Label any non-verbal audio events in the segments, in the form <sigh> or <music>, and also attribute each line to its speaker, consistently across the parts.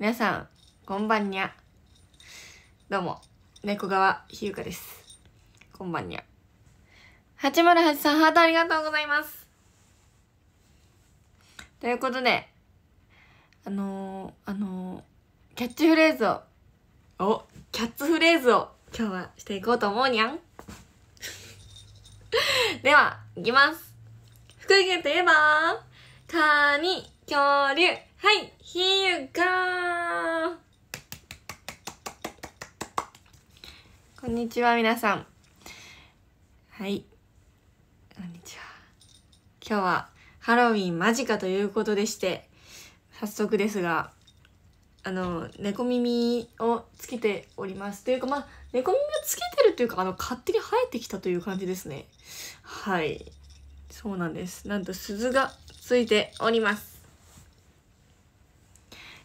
Speaker 1: 皆さん、こんばんにゃ。どうも、猫川ひゆかです。こんばんにゃ。808さん、ハートありがとうございます。ということで、あのー、あのー、キャッチフレーズを、お、キャッツフレーズを今日はしていこうと思うにゃん。<laughs> では、いきます。福井県といえば、カニ、恐竜、はい、here you go! こんにちは、皆さん。はい。こんにちは。今日はハロウィン間近ということでして、早速ですが、あの、猫耳をつけております。というか、まあ、猫耳をつけてるというか、あの、勝手に生えてきたという感じですね。はい。そうなんです。なんと鈴がついております。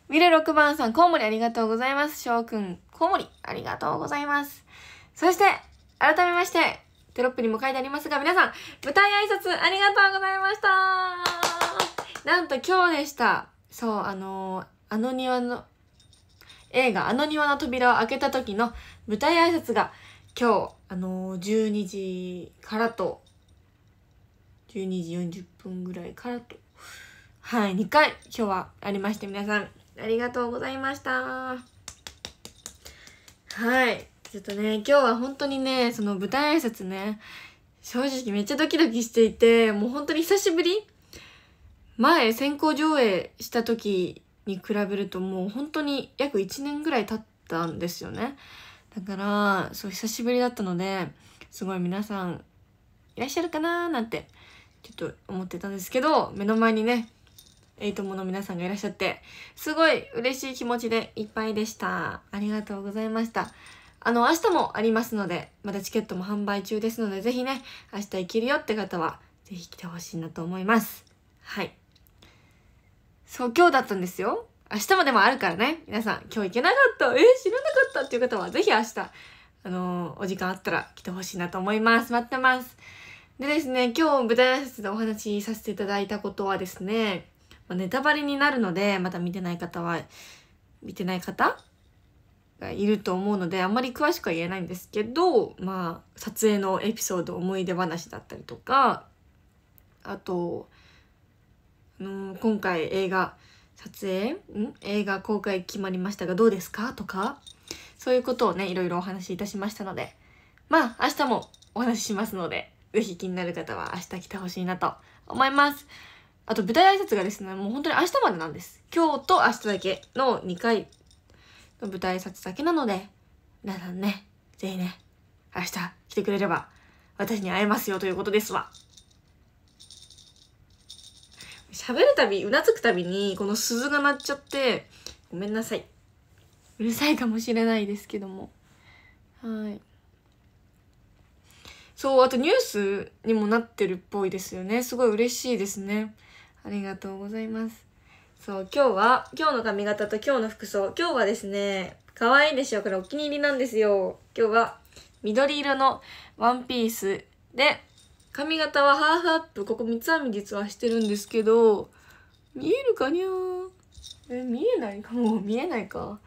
Speaker 1: ミル6番さん、コウモリありがとうございます。翔くん、コウモリありがとうございます。そして、改めまして、テロップにも書いてありますが、皆さん、舞台挨拶ありがとうございましたなんと今日でした。そう、あのー、あの庭の、映画、あの庭の扉を開けた時の舞台挨拶が、今日、あのー、12時からと、12時40分ぐらいからと、はい、2回今日はありまして皆さんありがとうございましたはいちょっとね今日は本当にねその舞台挨拶ね正直めっちゃドキドキしていてもう本当に久しぶり前先行上映した時に比べるともう本当に約1年ぐらい経ったんですよねだからそう久しぶりだったのですごい皆さんいらっしゃるかなーなんてちょっと思ってたんですけど目の前にねエイトモの皆さんがいらっしゃって、すごい嬉しい気持ちでいっぱいでした。ありがとうございました。あの、明日もありますので、まだチケットも販売中ですので、ぜひね、明日行けるよって方は、ぜひ来てほしいなと思います。はい。そう、今日だったんですよ。明日までもあるからね。皆さん、今日行けなかった、え知らなかったっていう方は、ぜひ明日、あのー、お時間あったら来てほしいなと思います。待ってます。でですね、今日舞台挨拶でお話しさせていただいたことはですね、まネタバレになるので、まだ見てない方は、見てない方がいると思うので、あんまり詳しくは言えないんですけど、まあ、撮影のエピソード、思い出話だったりとか、あと、あのー、今回映画、撮影ん映画公開決まりましたがどうですかとか、そういうことをね、いろいろお話しいたしましたので、まあ、明日もお話ししますので、ぜひ気になる方は明日来てほしいなと思います。あと舞台挨拶がですね、もう本当に明日までなんです。今日と明日だけの2回の舞台挨拶だけなので、皆さんね、ぜひね、明日来てくれれば私に会えますよということですわ。喋るたび、うなずくたびにこの鈴が鳴っちゃって、ごめんなさい。うるさいかもしれないですけども。はい。そう、あとニュースにもなってるっぽいですよね。すごい嬉しいですね。ありがとうございますそう今日は今日の髪型と今日の服装今日はですね可愛いでしょこれお気に入りなんですよ今日は緑色のワンピースで髪型はハーフアップここ三つ編み実はしてるんですけど見えるかにゃーえ見えないかもう見えないか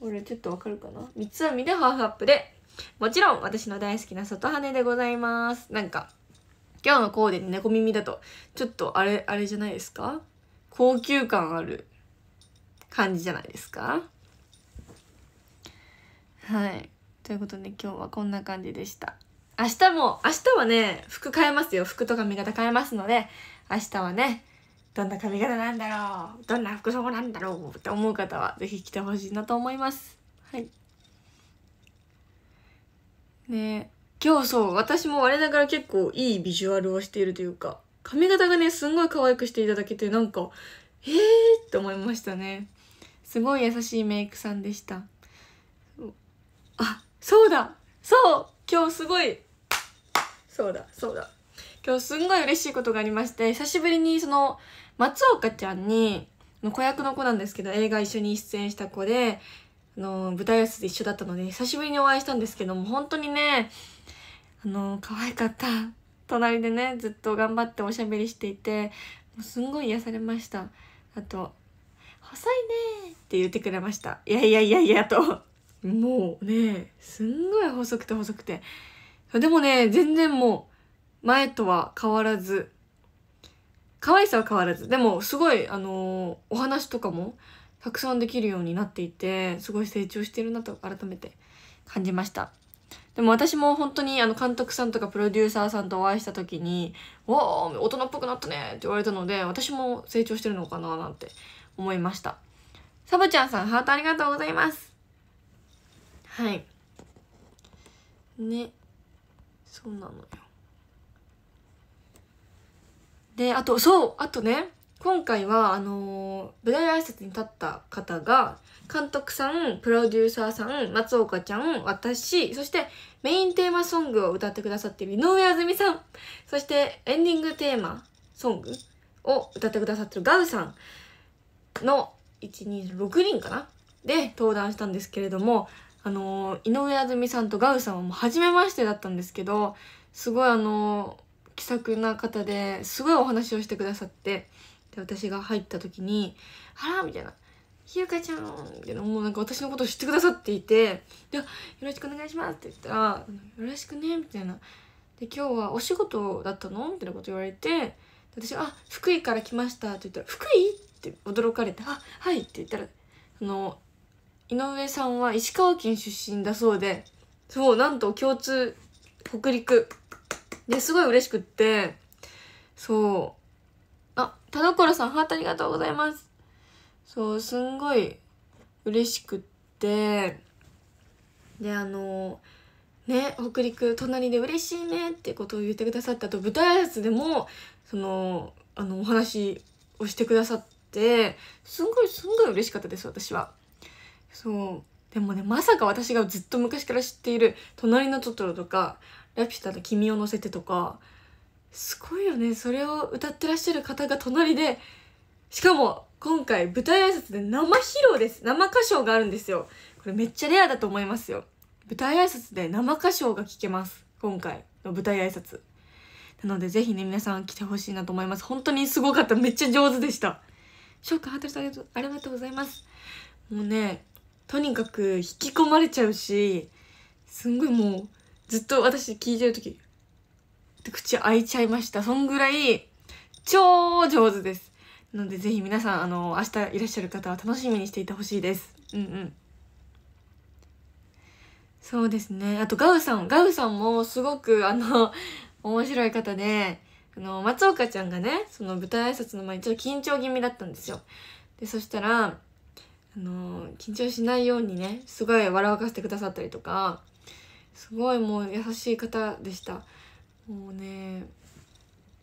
Speaker 1: 俺ちょっとわかるかな三つ編みでハーフアップでもちろん私の大好きな外羽でございますなんか今日のコーデに猫耳だと、ちょっとあれ、あれじゃないですか高級感ある感じじゃないですかはい。ということで今日はこんな感じでした。明日も、明日はね、服変えますよ。服と髪型変えますので、明日はね、どんな髪型なんだろうどんな服装なんだろうって思う方は是非来てほしいなと思います。はい。ね今日そう、私も我ながら結構いいビジュアルをしているというか、髪型がね、すんごい可愛くしていただけて、なんか、えーって思いましたね。すごい優しいメイクさんでした。あ、そうだそう今日すごいそうだ、そうだ。今日すんごい嬉しいことがありまして、久しぶりにその、松岡ちゃんに、の子役の子なんですけど、映画一緒に出演した子で、あの、舞台挨拶で一緒だったので、久しぶりにお会いしたんですけども、本当にね、あの可愛かった <laughs> 隣でねずっと頑張っておしゃべりしていてもうすんごい癒されましたあと「細いね」って言ってくれました「いやいやいやいや」ともうねすんごい細くて細くてでもね全然もう前とは変わらず可愛さは変わらずでもすごいあのー、お話とかもたくさんできるようになっていてすごい成長してるなと改めて感じました。でも私も本当にあの監督さんとかプロデューサーさんとお会いした時に「おお大人っぽくなったね」って言われたので私も成長してるのかななんて思いましたサブちゃんさんハートありがとうございますはいねそうなのよであとそうあとね今回はあのー、舞台挨拶に立った方が監督さんプロデューサーさん松岡ちゃん私そしてメインテーマソングを歌ってくださっている井上あずみさんそしてエンディングテーマソングを歌ってくださってるガウさんの126人かなで登壇したんですけれどもあのー、井上あずみさんとガウさんはもう初めましてだったんですけどすごいあのー、気さくな方ですごいお話をしてくださって。で私が入った時に「あら?」みたいな「ひゆかちゃん」みたいなもうなんか私のことを知ってくださっていて「でよろしくお願いします」って言ったら「よろしくね」みたいな「で今日はお仕事だったの?」みたいなこと言われて私「あ福井から来ました」って言ったら「福井?」って驚かれて「あはい」って言ったらあの井上さんは石川県出身だそうでそうなんと共通北陸ですごい嬉しくってそう田所さん、ハートありがとうございます。そう、すんごい嬉しくって、で、あの、ね、北陸、隣で嬉しいねってことを言ってくださったと、舞台挨拶でも、その、あの、お話をしてくださって、すんごい、すんごい嬉しかったです、私は。そう。でもね、まさか私がずっと昔から知っている、隣のトトロとか、ラピュタの君を乗せてとか、すごいよねそれを歌ってらっしゃる方が隣でしかも今回舞台挨拶で生披露です生歌唱があるんですよこれめっちゃレアだと思いますよ舞台挨拶で生歌唱が聴けます今回の舞台挨拶なのでぜひね皆さん来てほしいなと思います本当にすごかっためっちゃ上手でした翔くんハートさんありがとうございますもうねとにかく引き込まれちゃうしすんごいもうずっと私聞いてる時って口開いちゃいました。そんぐらい、超上手です。なので、ぜひ皆さん、あの、明日いらっしゃる方は楽しみにしていてほしいです。うんうん。そうですね。あと、ガウさん。ガウさんもすごく、あの、面白い方で、あの、松岡ちゃんがね、その舞台挨拶の前にちょっと緊張気味だったんですよ。で、そしたら、あの、緊張しないようにね、すごい笑わかせてくださったりとか、すごいもう優しい方でした。もうね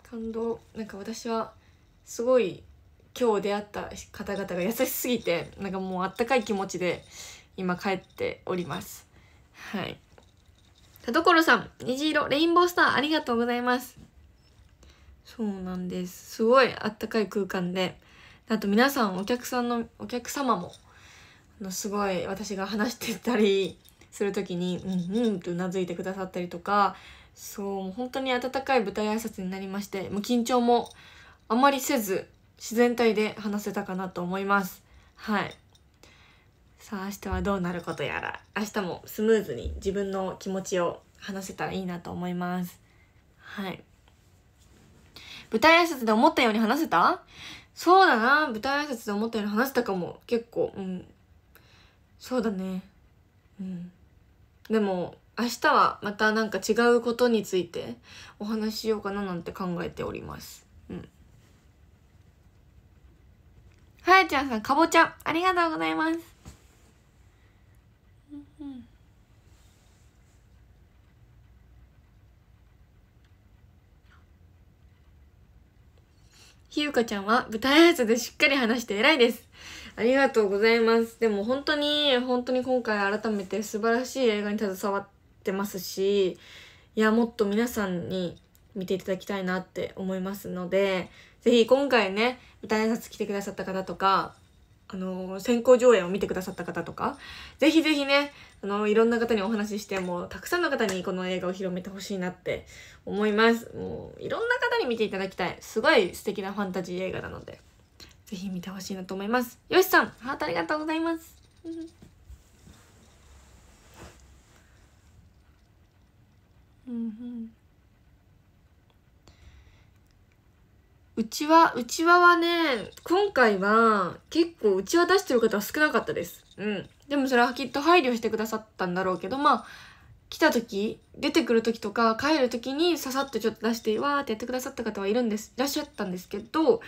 Speaker 1: 感動なんか私はすごい今日出会った方々が優しすぎてなんかもうあったかい気持ちで今帰っておりますはい田所さん虹色レインボースターありがとうございますそうなんですすごいあったかい空間であと皆さんお客さんのお客様もあのすごい私が話してたりする時に「うんうん」とうなずいてくださったりとかそう本当に温かい舞台挨拶になりましてもう緊張もあまりせず自然体で話せたかなと思いますはいさあ明日はどうなることやら明日もスムーズに自分の気持ちを話せたらいいなと思いますはい舞台挨拶で思ったように話せたそうだな舞台挨拶で思ったように話せたかも結構うんそうだねうんでも明日はまたなんか違うことについてお話ししようかななんて考えております。うん。はやちゃんさん、かぼちゃ、ありがとうございます。うん、ひゆかちゃんは舞台挨拶でしっかり話して偉いです。ありがとうございます。でも本当に、本当に今回改めて素晴らしい映画に携わっってますしいやもっと皆さんに見ていただきたいなって思いますので是非今回ね舞台挨拶来てくださった方とかあの先行上映を見てくださった方とか是非是非ねあのいろんな方にお話ししてもたくさんの方にこの映画を広めてほしいなって思いますもういろんな方に見ていただきたいすごい素敵なファンタジー映画なので是非見てほしいなと思いますよしさんハートありがとうございますうんうちわうちわはね今回は結構うちわ出してる方は少なかったですうんでもそれはきっと配慮してくださったんだろうけどまあ来た時出てくる時とか帰る時にささっとちょっと出してわーってやってくださった方はいるんですいらっしゃったんですけど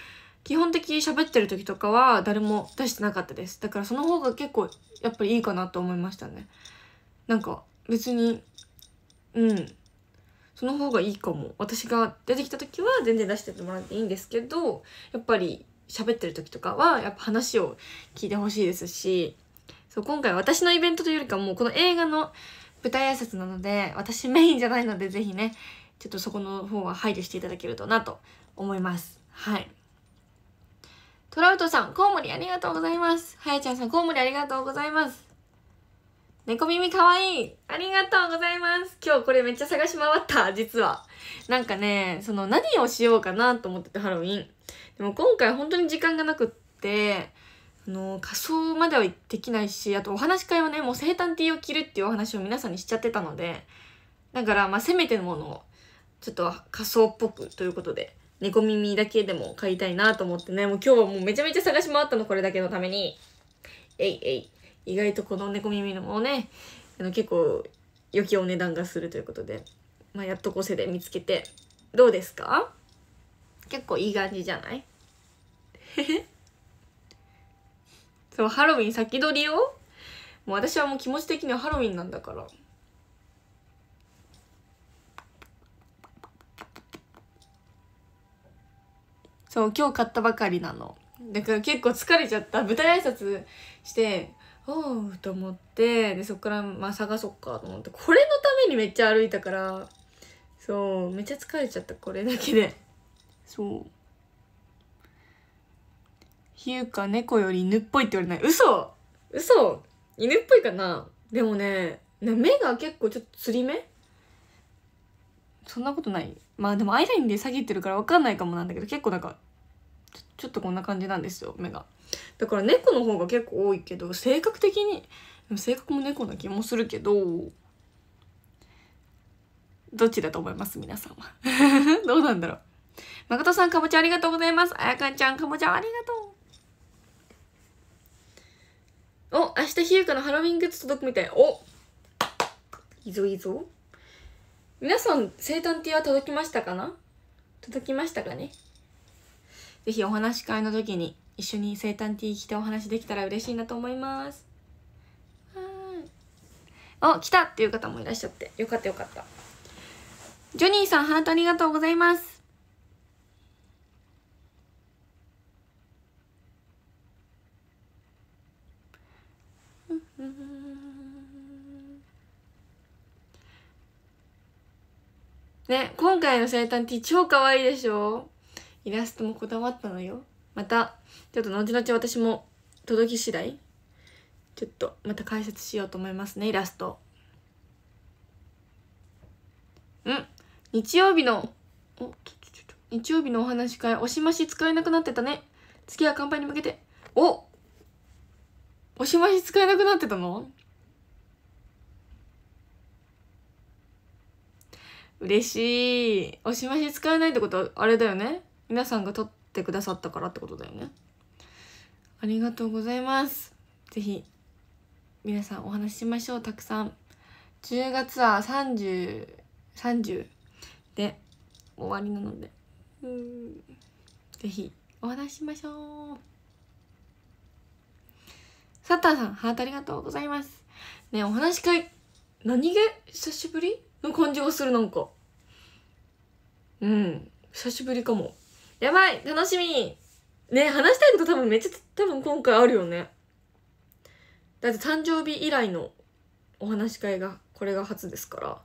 Speaker 1: 基本的に喋ってる時とかは誰も出してなかったですだからその方が結構やっぱりいいかなと思いましたねなんか別にうんその方がいいかも私が出てきた時は全然出しててもらっていいんですけどやっぱり喋ってる時とかはやっぱ話を聞いてほしいですしそう今回私のイベントというよりかもうこの映画の舞台挨拶なので私メインじゃないので是非ねちょっとそこの方は配慮していただけるとなと思いますはいトラウトさんコウモリありがとうございますはやちゃんさんコウモリありがとうございます猫耳かわいいありがとうございます今日これめっちゃ探し回った、実は。なんかね、その何をしようかなと思っててハロウィン。でも今回本当に時間がなくって、あの、仮装まではできないし、あとお話し会はね、もう生誕 T を着るっていうお話を皆さんにしちゃってたので、だから、まあ、せめてのものを、ちょっと仮装っぽくということで、猫耳だけでも買いたいなと思ってね、もう今日はもうめちゃめちゃ探し回ったの、これだけのために。えいえい。意外とこの猫耳のもねあの結構良きお値段がするということで、まあ、やっとこせで見つけてどうですか結構いい感じじゃない <laughs> そうハロウィン先取りよもう私はもう気持ち的にはハロウィンなんだからそう今日買ったばかりなのだから結構疲れちゃった舞台挨拶しておうと思ってでそっからまあ探そうかと思ってこれのためにめっちゃ歩いたからそうめっちゃ疲れちゃったこれだけでそうひゆか猫より犬っぽいって言われない嘘嘘犬っぽいかなでもね目が結構ちょっとつり目そんなことないまあでもアイラインで下げてるから分かんないかもなんだけど結構なんかちょっとこんな感じなんですよ目がだから猫の方が結構多いけど性格的に性格も猫な気もするけどどっちだと思います皆さんは <laughs> どうなんだろう誠さんかぼちゃありがとうございますあやかんちゃんかぼちゃありがとうお明日ひゆかのハロウィングッズ届くみたいおいいぞいいぞ皆さん生誕ティア届きましたかな届きましたかねぜひお話し会の時に一緒に生誕ティー着てお話できたら嬉しいなと思いますあ来たっていう方もいらっしゃってよかったよかったジョニーさんハートありがとうございます <laughs> ね、今回の生誕ティー超可愛いでしょイラストもこだわったのよまたちょっと後々私も届き次第ちょっとまた解説しようと思いますねイラストうん日曜日のお日曜日のお話会おしまし使えなくなってたね月は乾杯に向けておおしまし使えなくなってたの嬉しいおしまし使えないってことはあれだよね皆さんが撮ってくださったからってことだよねありがとうございます是非皆さんお話ししましょうたくさん10月は3030 30で終わりなのでうん是非お話ししましょうサッターさんハートありがとうございますねお話し会何気久しぶりの感じがするなんかうん久しぶりかもやばい楽しみね話したいこと多分めっちゃ多分今回あるよねだって誕生日以来のお話し会がこれが初ですからいや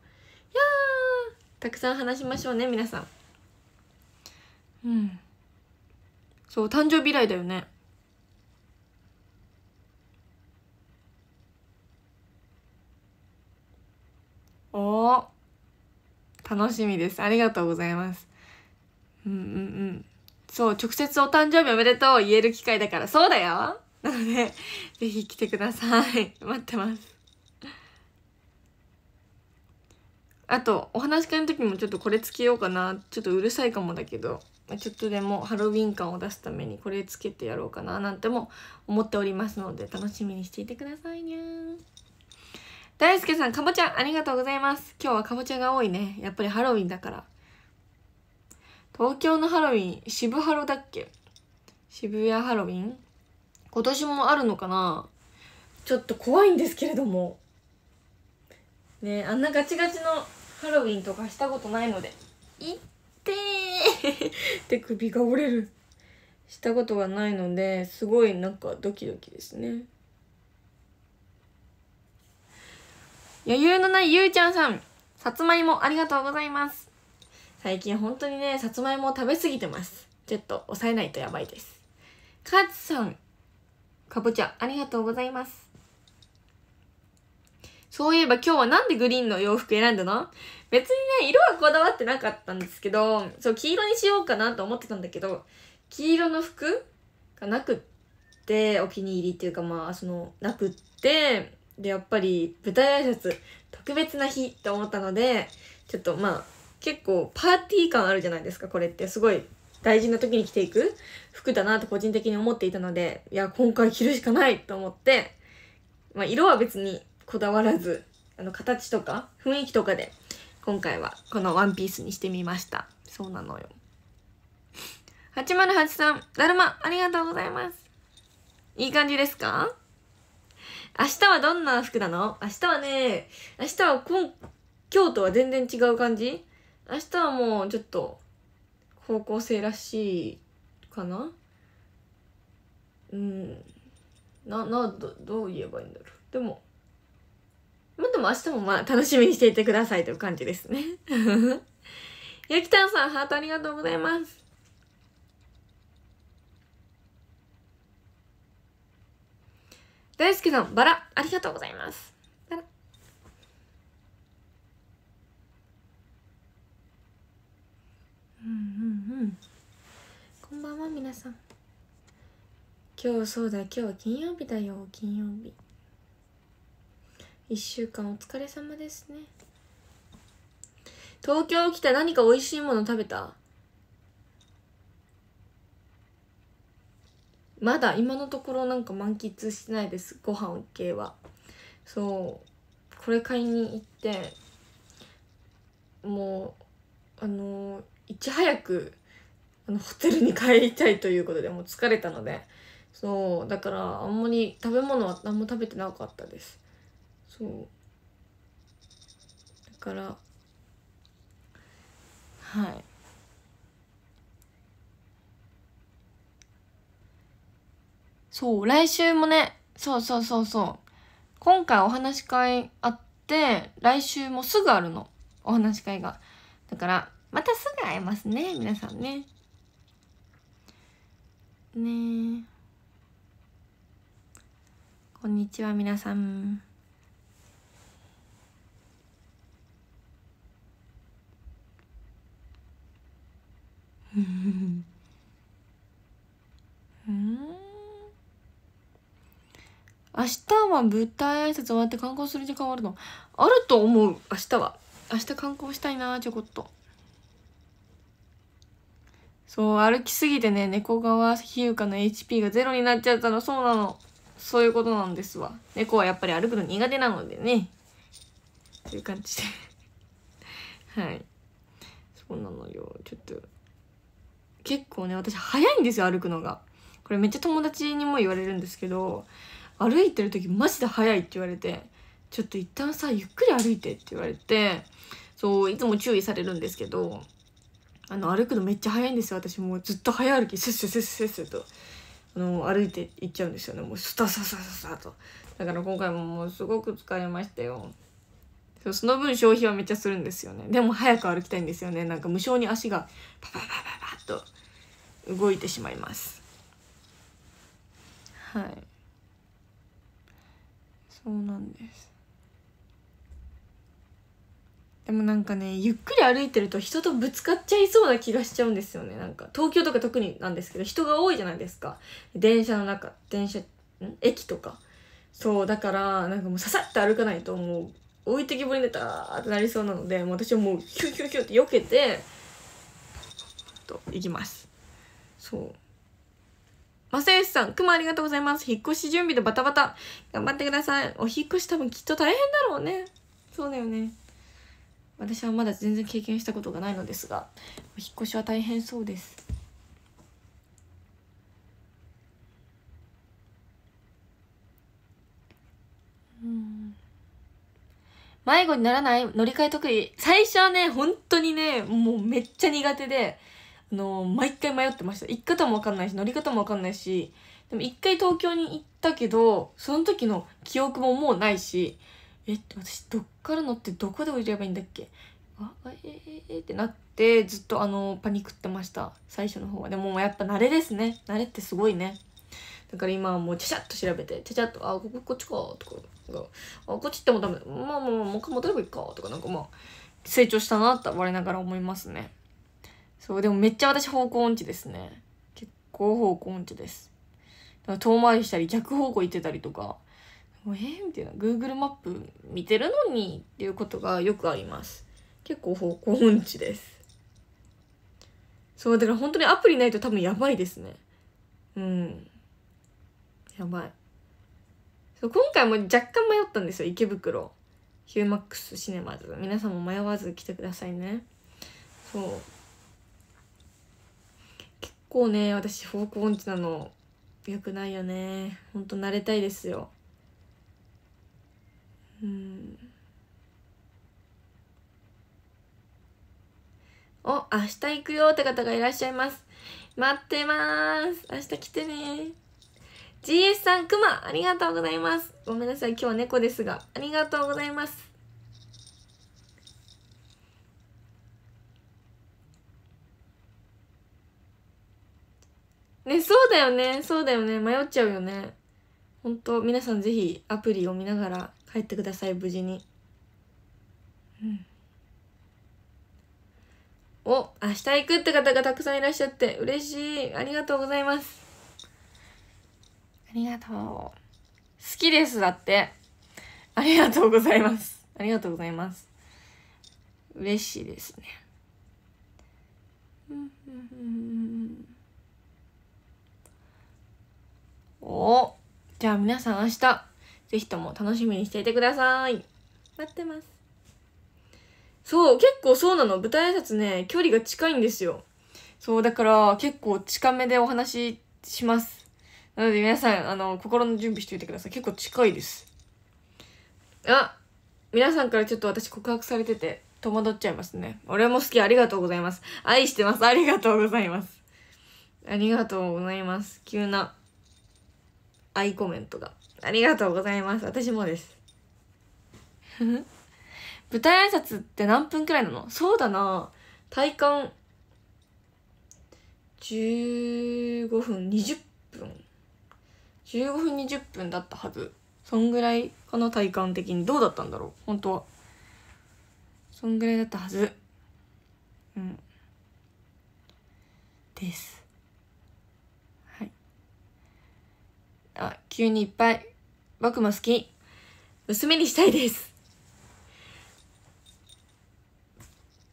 Speaker 1: たくさん話しましょうね皆さんうんそう誕生日以来だよねお楽しみですありがとうございますうんうんうんそう、直接お誕生日おめでとう言える機会だから、そうだよなので、ぜひ来てください。<laughs> 待ってます。あと、お話し会の時もちょっとこれつけようかな。ちょっとうるさいかもだけど、ちょっとでもハロウィン感を出すためにこれつけてやろうかななんても思っておりますので、楽しみにしていてくださいにゃー。大輔さん、かぼちゃありがとうございます。今日はかぼちゃが多いね。やっぱりハロウィンだから。東京のハロウィン渋ハロだっけ渋谷ハロウィン今年もあるのかなちょっと怖いんですけれどもねあんなガチガチのハロウィンとかしたことないのでいってー <laughs> て首が折れるしたことがないのですごいなんかドキドキですね余裕のないゆうちゃんさんさつまいもありがとうございます最近本当にねさつまいもを食べ過ぎてますちょっと抑えないとやばいですカツさんかぼちゃありがとうございますそういえば今日はなんでグリーンの洋服選んだの別にね、色はこだわってなかったんですけど、そう、黄色にしようかなと思ってたんだけど、黄色の服がなくって、お気に入りっていうかまあ、その、なくって、で、やっぱり舞台挨拶、特別な日って思ったので、ちょっとまあ、結構パーティー感あるじゃないですかこれってすごい大事な時に着ていく服だなと個人的に思っていたのでいや今回着るしかないと思って、まあ、色は別にこだわらずあの形とか雰囲気とかで今回はこのワンピースにしてみましたそうなのよ808さんだるまありがとうございますいい感じですか明日はどんな服なの明日はね明日は今今日とは全然違う感じ明日はもうちょっと高校生らしいかなうんななどどう言えばいいんだろうでもまあでも明日もまあ楽しみにしていてくださいという感じですね <laughs> ゆきたんさんハートありがとうございますだいすけさんバラありがとうございますうんうんこんばんは皆さん今日そうだ今日は金曜日だよ金曜日1週間お疲れ様ですね東京来た何か美味しいもの食べたまだ今のところなんか満喫してないですご飯系はそうこれ買いに行ってもうあのーいち早くあのホテルに帰りたいということでもう疲れたのでそうだからあんまり食べ物は何も食べてなかったですそうだからはいそう来週もねそうそうそうそう今回お話し会あって来週もすぐあるのお話し会がだからまたすぐ会えますね皆さんねねこんにちは皆さんうん明日は舞台挨拶終わって観光する時間あるのあると思う明日は明日観光したいなちょこっとそう歩きすぎてね猫側比ゆかの HP がゼロになっちゃったのそうなのそういうことなんですわ猫はやっぱり歩くの苦手なのでねという感じで <laughs> はいそうなのよちょっと結構ね私早いんですよ歩くのがこれめっちゃ友達にも言われるんですけど歩いてる時マジで早いって言われてちょっと一旦さゆっくり歩いてって言われてそういつも注意されるんですけどあの歩くのめっちゃ早いんですよ私もうずっと早歩きスッスッスッスッとあの歩いて行っちゃうんですよねもうスタササササとだから今回ももうすごく疲れましたよその分消費はめっちゃするんですよねでも早く歩きたいんですよねなんか無性に足がパパパパパッと動いてしまいますはいそうなんですでもなんかねゆっくり歩いてると人とぶつかっちゃいそうな気がしちゃうんですよねなんか東京とか特になんですけど人が多いじゃないですか電車の中電車ん駅とかそうだからなんかもうささって歩かないともう置いてきぼりでダーってなりそうなのでもう私はもうヒューヒューヒューって避けてと行きますそう正義さん、くまありがとうございます。引っ越し準備でバタバタ。頑張ってください。お引っ越し多分きっと大変だろうね。そうだよね。私はまだ全然経験したことがないのですが引っ越しは大変そうです迷子にならない乗り換え得意最初はね本当にねもうめっちゃ苦手であの毎回迷ってました行き方も分かんないし乗り方も分かんないしでも一回東京に行ったけどその時の記憶ももうないしえ私どからのってどこで降りればいいんだっけあえええってなってずっとあのパニックってました最初の方はでもやっぱ慣れですね慣れってすごいねだから今はもうちゃちゃっと調べてちゃちゃっと「あこここっちか」とか「あこっち行ってもダメまあまあまあもう一回戻ればいいか」とかなんかまあ成長したなって我ながら思いますねそうでもめっちゃ私方向音痴ですね結構方向音痴です遠回りしたり逆方向行ってたりとかもうえー、みたいな Google マップ見てるのにっていうことがよくあります結構方向音痴ですそうだから本当にアプリないと多分やばいですねうんやばいそう今回も若干迷ったんですよ池袋ヒューマックスシネマズ皆さんも迷わず来てくださいねそう結構ね私方向音痴なのよくないよねほんと慣れたいですようんお明日行くよって方がいらっしゃいます待ってます明日来てね GS さんくまありがとうございますごめんなさい今日は猫ですがありがとうございますねそうだよねそうだよね迷っちゃうよねほんと皆さんぜひアプリを見ながら帰ってください無事にうんお明日行くって方がたくさんいらっしゃって嬉しいありがとうございますありがとう好きですだってありがとうございますありがとうございます嬉しいですねおじゃあ皆さん明日ぜひとも楽しみにしていてください。待ってます。そう、結構そうなの。舞台挨拶ね、距離が近いんですよ。そう、だから結構近めでお話しします。なので皆さん、あの、心の準備しておいてください。結構近いです。あ、皆さんからちょっと私告白されてて、戸惑っちゃいますね。俺も好き、ありがとうございます。愛してます、ありがとうございます。ありがとうございます。急な愛コメントが。ありがとうございます。私もです。<laughs> 舞台挨拶って何分くらいなのそうだな体感15分20分15分20分だったはずそんぐらいかな体感的にどうだったんだろう本当はそんぐらいだったはずうんですはいあ急にいっぱい僕も好き。娘にしたいです。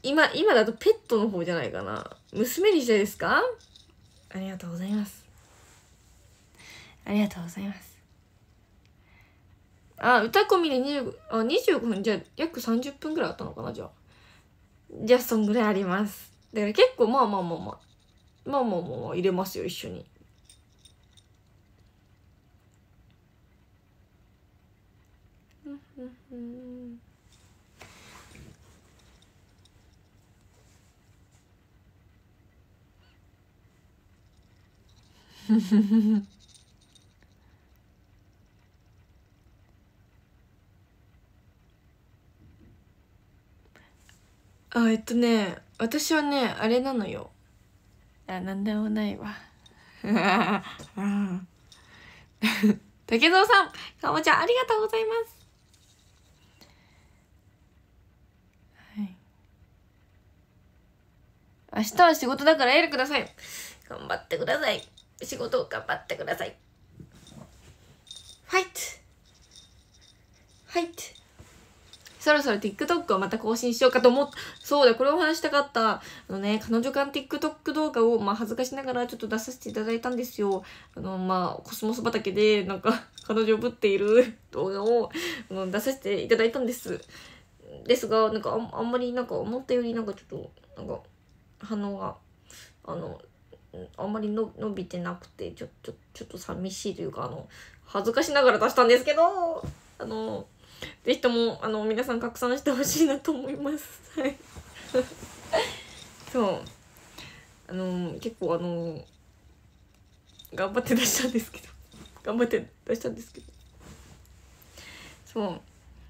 Speaker 1: 今、今だとペットの方じゃないかな。娘にしたいですかありがとうございます。ありがとうございます。あ、歌込みで25、あ、25分、じゃあ約30分ぐらいあったのかな、じゃあ。じゃあ、そんぐらいあります。だから結構、まあまあまあまあ、まあまあまあ、入れますよ、一緒に。うん <laughs> あえっとね私はねあれなのよあなんでもないわ竹 <laughs> <laughs> 蔵さんかぼちゃんありがとうございます明日は仕事だからエールください。頑張ってください。仕事を頑張ってください。ファイトファイトそろそろ TikTok をまた更新しようかと思っそうだ、これを話したかった。あのね、彼女間 TikTok 動画を、まあ、恥ずかしながらちょっと出させていただいたんですよ。あの、まあ、コスモス畑で、なんか、彼女をぶっている <laughs> 動画を、出させていただいたんです。ですが、なんかあ、あんまりなんか思ったよりなんかちょっと、なんか、反応があのあんまりの伸びてなくてちょちょちょっと寂しいというかあの恥ずかしながら出したんですけどあの是非ともあの皆さん拡散してほしいなと思います。はい <laughs> そうあの結構あの頑張って出したんですけど頑張って出したんですけどそう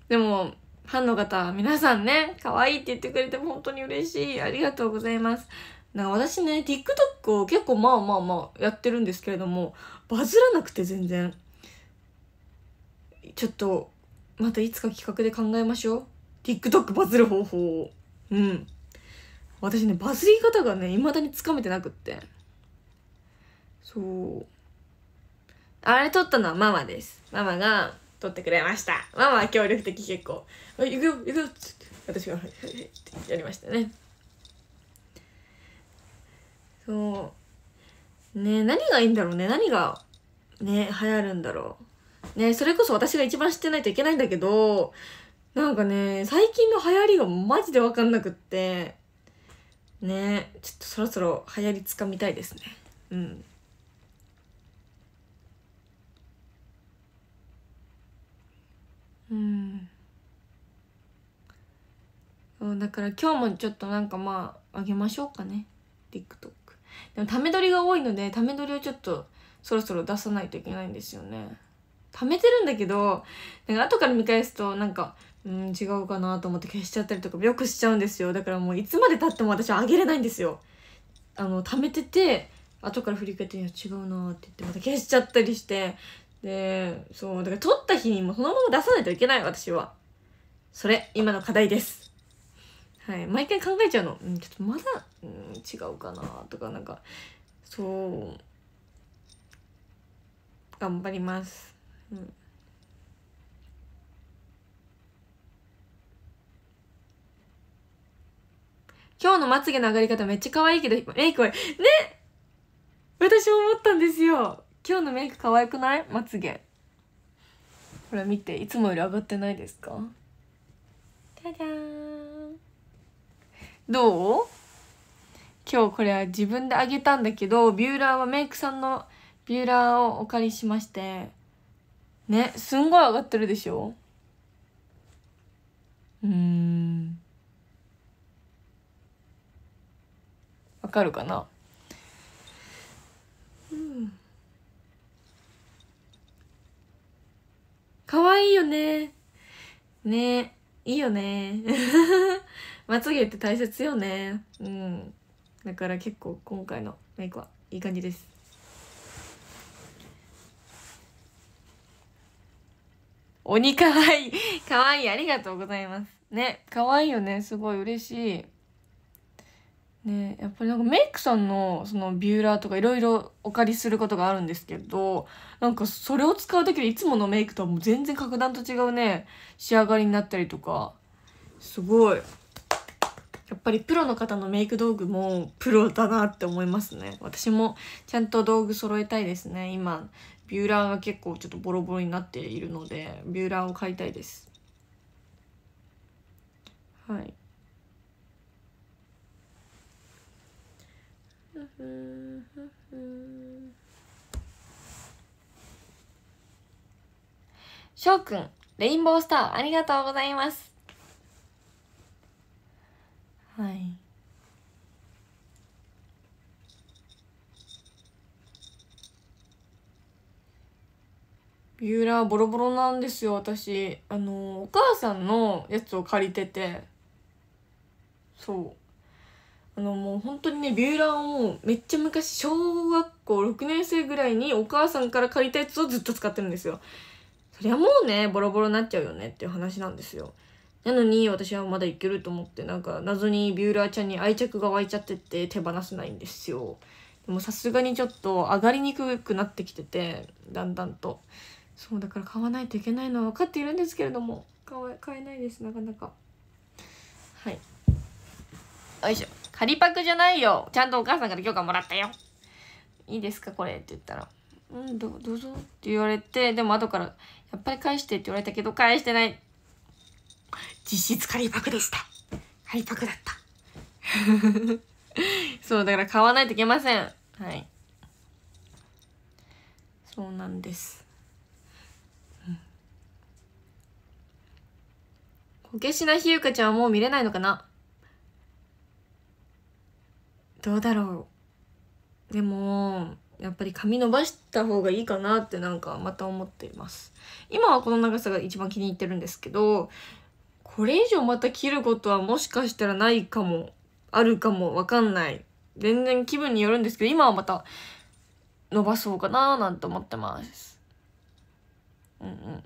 Speaker 1: でもファンの方、皆さんね、可愛いって言ってくれて本当に嬉しい。ありがとうございます。なんか私ね、TikTok を結構まあまあまあやってるんですけれども、バズらなくて全然。ちょっと、またいつか企画で考えましょう。TikTok バズる方法を。うん。私ね、バズり方がね、未だにつかめてなくって。そう。あれ撮ったのはママです。ママが、撮ってくれましたまあま協力的結構「行くよ行くよ」っつって私が「はいはいはい」ってやりましたねそうね何がいいんだろうね何がね流行るんだろうねそれこそ私が一番知ってないといけないんだけどなんかね最近の流行りがマジで分かんなくってねちょっとそろそろ流行りつかみたいですねうんうんそうだから今日もちょっとなんかまああげましょうかね TikTok でもため撮りが多いのでため撮りをちょっとそろそろ出さないといけないんですよねためてるんだけどなんか後から見返すとなんかうん違うかなと思って消しちゃったりとかよくしちゃうんですよだからもういつまでたっても私はあげれないんですよあの貯めてて後から振り返って「いや違うな」って言ってまた消しちゃったりしてでそうだから取った日にもそのまま出さないといけない私はそれ今の課題ですはい毎回考えちゃうの、うん、ちょっとまだ、うん、違うかなとかなんかそう頑張ります、うん、今日のまつげの上がり方めっちゃ可愛いけどメイクはね私も思ったんですよ今日のメイク可愛くないまつげほら見ていつもより上がってないですかただんどう今日これは自分であげたんだけどビューラーはメイクさんのビューラーをお借りしましてねすんごい上がってるでしょうんわかるかな可愛いいよねねいいよねまつげって大切よねうんだから結構今回のメイクはいい感じです鬼かわいいかわいいありがとうございますねかわいいよねすごい嬉しいねやっぱりなんかメイクさんのそのビューラーとかいろいろお借りすることがあるんですけどなんかそれを使うだけでいつものメイクとはもう全然格段と違うね仕上がりになったりとかすごいやっぱりプロの方のメイク道具もプロだなって思いますね私もちゃんと道具揃えたいですね今ビューラーが結構ちょっとボロボロになっているのでビューラーを買いたいですはい翔くん、レインボースター、ありがとうございます。はい。ビューラーボロボロなんですよ、私。あの、お母さんのやつを借りてて。そう。あのもう本当にねビューラーをもうめっちゃ昔小学校6年生ぐらいにお母さんから借りたやつをずっと使ってるんですよそりゃもうねボロボロになっちゃうよねっていう話なんですよなのに私はまだいけると思ってなんか謎にビューラーちゃんに愛着が湧いちゃってて手放せないんですよでもさすがにちょっと上がりにくくなってきててだんだんとそうだから買わないといけないのは分かっているんですけれども買えないですなかなかはいよいしょ仮パクじゃないよ。ちゃんとお母さんから許可もらったよ。いいですかこれって言ったら。うん、どどうぞって言われて、でも後から、やっぱり返してって言われたけど、返してない。実質仮パクでした。仮パクだった。<laughs> そう、だから買わないといけません。はい。そうなんです。こけしなひゆかちゃんはもう見れないのかなどうだろうでもやっぱり髪伸ばした方がいいかなってなんかまた思っています今はこの長さが一番気に入ってるんですけどこれ以上また切ることはもしかしたらないかもあるかもわかんない全然気分によるんですけど今はまた伸ばそうかななんて思ってますうんうん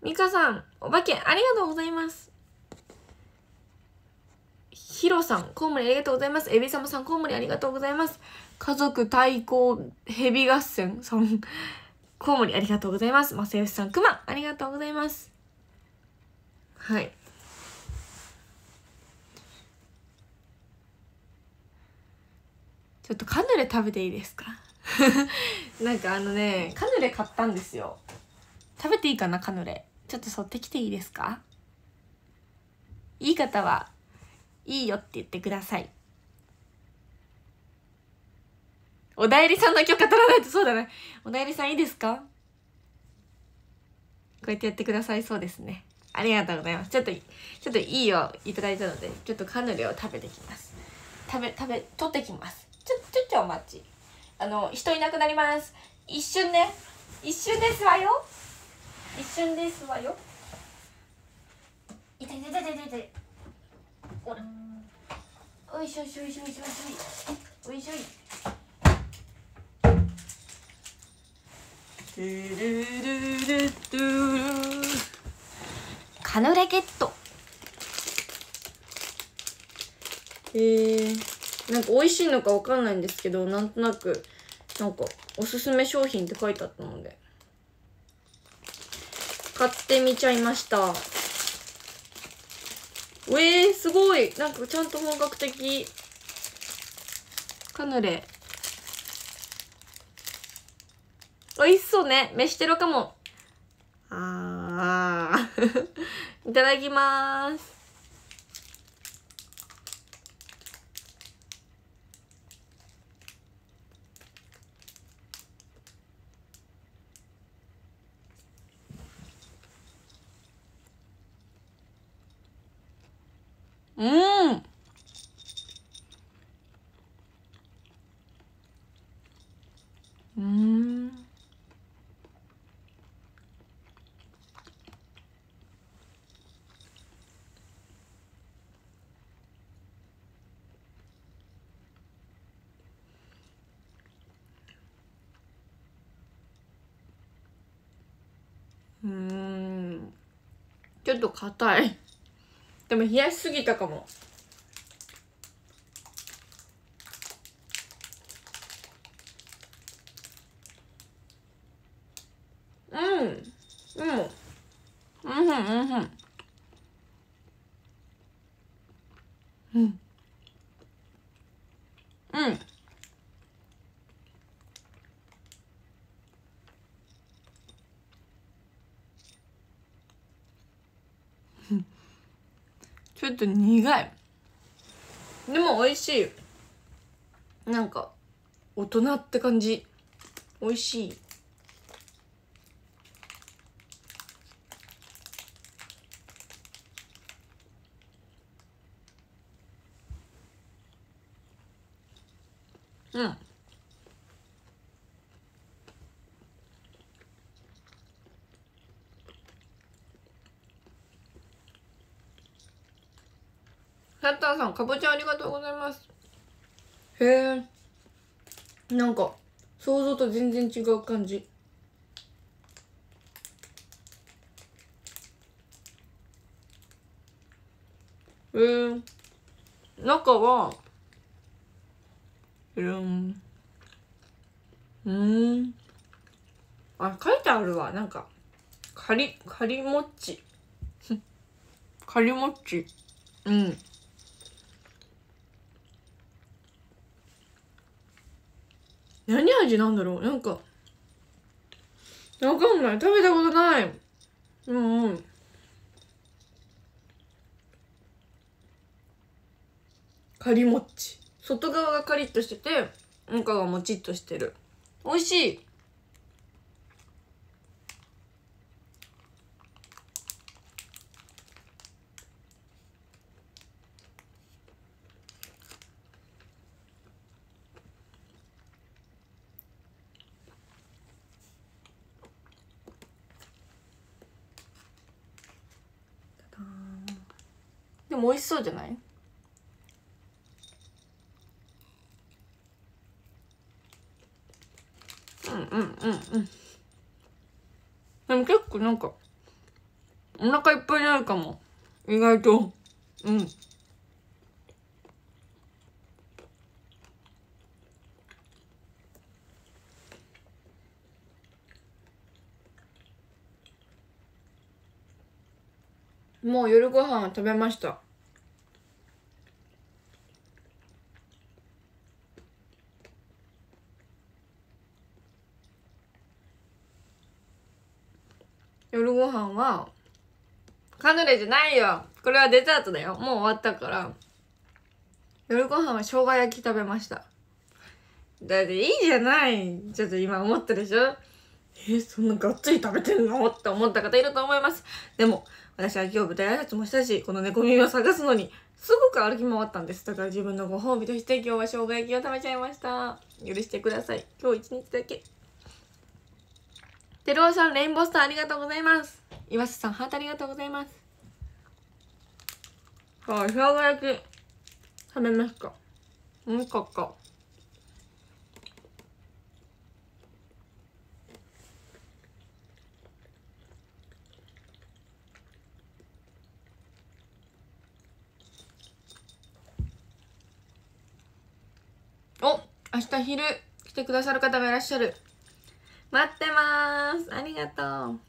Speaker 1: みかさん、お化け、ありがとうございます。ヒロさん、コウモリありがとうございます。エビサマさん、コウモリありがとうございます。家族対抗ヘビ合戦さん、コウモリありがとうございます。マセヨシさん、クマ、ありがとうございます。はい。ちょっとカヌレ食べていいですか <laughs> なんかあのね、カヌレ買ったんですよ。食べていいかな、カヌレ。ちょっと剃ってきていいですかいい方は、いいよって言ってください。おだえりさんの許可取らないとそうだね。おだえりさんいいですかこうやってやってくださいそうですね。ありがとうございます。ちょっと、ちょっといいよいただいたので、ちょっとカヌレを食べてきます。食べ、食べ、取ってきます。ちょ、ちょちょお待ち。あの、人いなくなります。一瞬ね。一瞬ですわよ。一瞬ですわよいててててててほらおいしょおいしょおいしょいしょいしょいおいしょいルルルルルカヌレゲットえー、なんか美味しいのかわかんないんですけどなんとなくなんかおすすめ商品って書いてあったので買ってみちゃいました。うえー、すごいなんかちゃんと本格的。カヌレ。美味しそうね。飯テロかも。あー。<laughs> いただきます。うんちょっと硬いでも冷やしすぎたかもと苦いでも美味しいなんか大人って感じ美味しいさん、かぼちゃありがとうございます。へえ。なんか、想像と全然違う感じ。へえ。中は、うん。うん。あ、書いてあるわ。なんか、かり、かりもっち。<laughs> かりもっち。うん。何味なんだろうなんかわかんない食べたことないうんカリもっち。外側がカリッとしてて中がもちっとしてる美味しいも美味しそうじゃないうんうんうんうんでも結構なんかお腹いっぱいになるかも意外とうんもう夜ご飯は食べました夜ご飯はカヌレじゃないよこれはデザートだよもう終わったから夜ご飯は生姜焼き食べましただっていいじゃないちょっと今思ったでしょえそんながっつり食べてんのって思った方いると思いますでも私は今日舞台挨拶もしたしこの猫耳を探すのにすごく歩き回ったんですだから自分のご褒美として今日は生姜焼きを食べちゃいました許してください今日一日だけテローシレインボースターありがとうございます岩瀬さんハートありがとうございますあ生姜焼き食べますかうんしかっか。お明日昼来てくださる方がいらっしゃる待ってますありがとう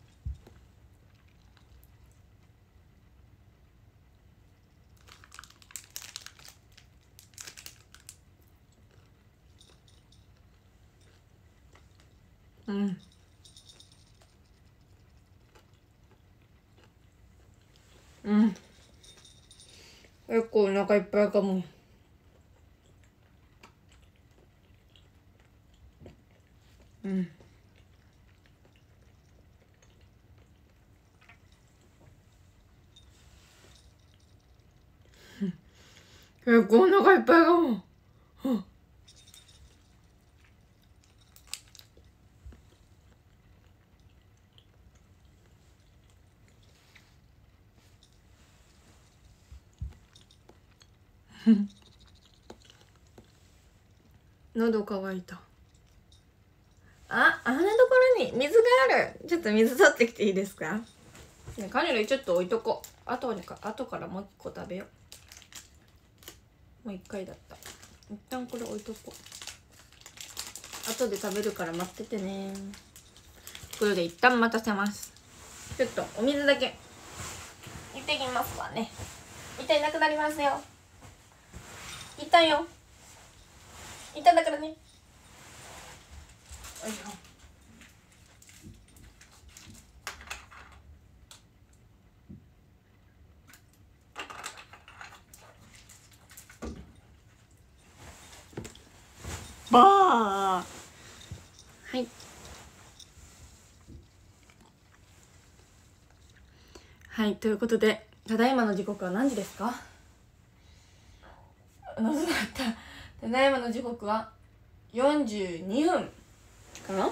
Speaker 1: うんうん結構お腹いっぱいかもうんえ、こんながいっぱいかも。<laughs> 喉乾いたああんなところに水があるちょっと水取ってきていいですかねカヌレちょっと置いとこ後にか後からもう一個食べようまあ1回だった一旦これ置いとこう後で食べるから待っててねこれで一旦待たせますちょっとお水だけ行ってきますわね一旦いなくなりますよ一旦よ一旦だからねよいしょばあはいはいということでただいまの時刻は何時ですか謎だったただいまの時刻は42分かな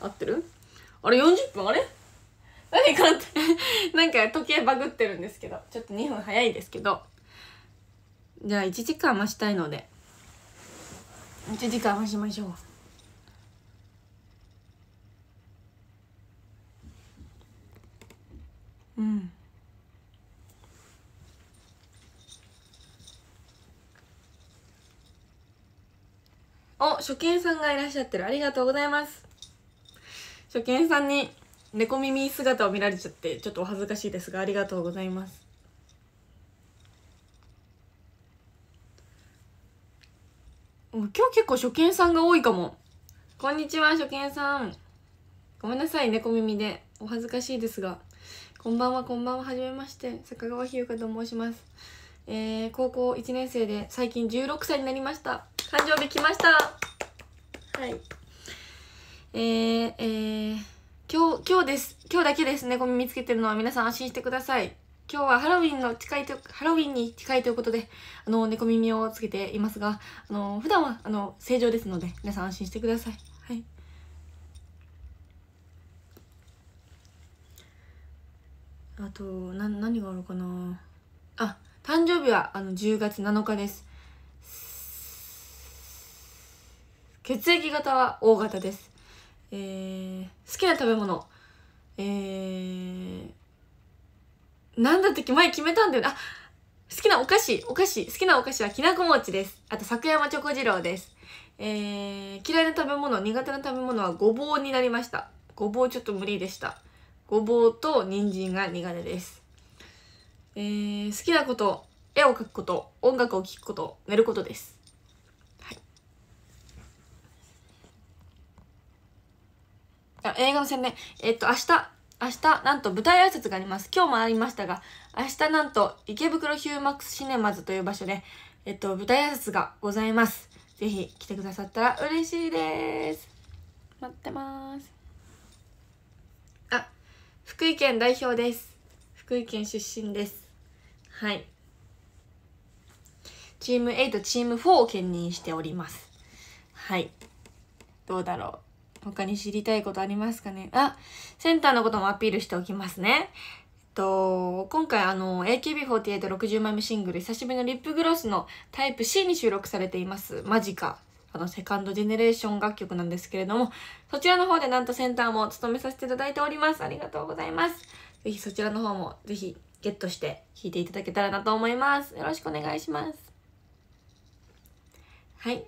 Speaker 1: 合ってるあれ40分あれ何かって <laughs> なんか時計バグってるんですけどちょっと2分早いですけどじゃあ1時間増したいのでじゃあ次回話しましょううんお初見さんがいらっしゃってるありがとうございます初見さんに猫耳姿を見られちゃってちょっとお恥ずかしいですがありがとうございます今日結構初見さんが多いかも。こんにちは、初見さん。ごめんなさい、猫耳で。お恥ずかしいですが。こんばんは、こんばんは、はじめまして。坂川ひゆかと申します。えー、高校1年生で最近16歳になりました。誕生日来ました。はい。えー、えー、今日、今日です。今日だけですね、ゴミ見つけてるのは皆さん安心してください。今日はハロウィンの近いと、ハロウィンに近いということで、あの、猫耳をつけていますが、あの、普段は、あの、正常ですので、皆さん安心してください。はい。あと、な、何があるかなあ、誕生日は、あの、10月7日です。血液型は O 型です。えー、好きな食べ物、えー、なんだって前決めたんだよな。あ、好きなお菓子、お菓子、好きなお菓子はきなこ餅です。あと、桜山チョコ二郎です。えー、嫌いな食べ物、苦手な食べ物はごぼうになりました。ごぼうちょっと無理でした。ごぼうと人参が苦手です。えー、好きなこと、絵を描くこと、音楽を聴くこと、寝ることです。はい。あ、映画の宣伝。えっと、明日、明日なんと舞台挨拶があります今日もありましたが明日なんと池袋ヒューマックスシネマズという場所で、えっと、舞台挨拶がございますぜひ来てくださったら嬉しいです待ってますあ福井県代表です福井県出身ですはいチーム8チーム4を兼任しておりますはいどうだろう他に知りたいことありますかねあ、センターのこともアピールしておきますね。と、今回あの、AKB4860 枚目シングル、久しぶりのリップグロスのタイプ C に収録されています。マジか。あの、セカンドジェネレーション楽曲なんですけれども、そちらの方でなんとセンターも務めさせていただいております。ありがとうございます。ぜひそちらの方も、ぜひゲットして聴いていただけたらなと思います。よろしくお願いします。はい。